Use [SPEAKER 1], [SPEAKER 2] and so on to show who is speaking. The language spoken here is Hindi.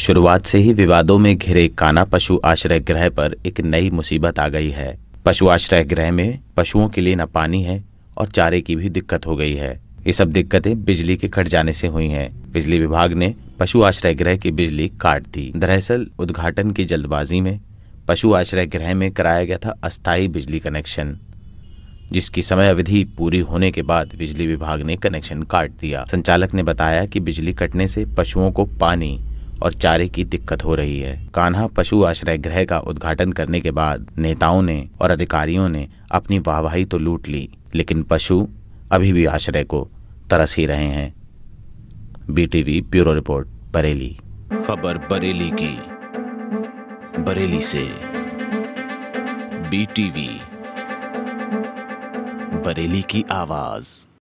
[SPEAKER 1] शुरुआत से ही विवादों में घिरे काना पशु आश्रय ग्रह पर एक नई मुसीबत आ गई है पशु आश्रय ग्रह में पशुओं के लिए न पानी है और चारे की भी दिक्कत हो गई है ये सब दिक्कतें बिजली के कट जाने से हुई हैं। बिजली विभाग ने पशु आश्रय ग्रह की बिजली काट दी दरअसल उद्घाटन की जल्दबाजी में पशु आश्रय ग्रह में कराया गया था अस्थायी बिजली कनेक्शन जिसकी समय अवधि पूरी होने के बाद बिजली विभाग ने कनेक्शन काट दिया संचालक ने बताया कि बिजली कटने से पशुओं को पानी और चारे की दिक्कत हो रही है कान्हा पशु आश्रय गृह का उद्घाटन करने के बाद नेताओं ने और अधिकारियों ने अपनी वाहवाही तो लूट ली लेकिन पशु अभी भी आश्रय को तरस ही रहे हैं बीटीवी ब्यूरो रिपोर्ट बरेली
[SPEAKER 2] खबर बरेली की
[SPEAKER 1] बरेली से
[SPEAKER 2] बीटीवी बरेली की आवाज़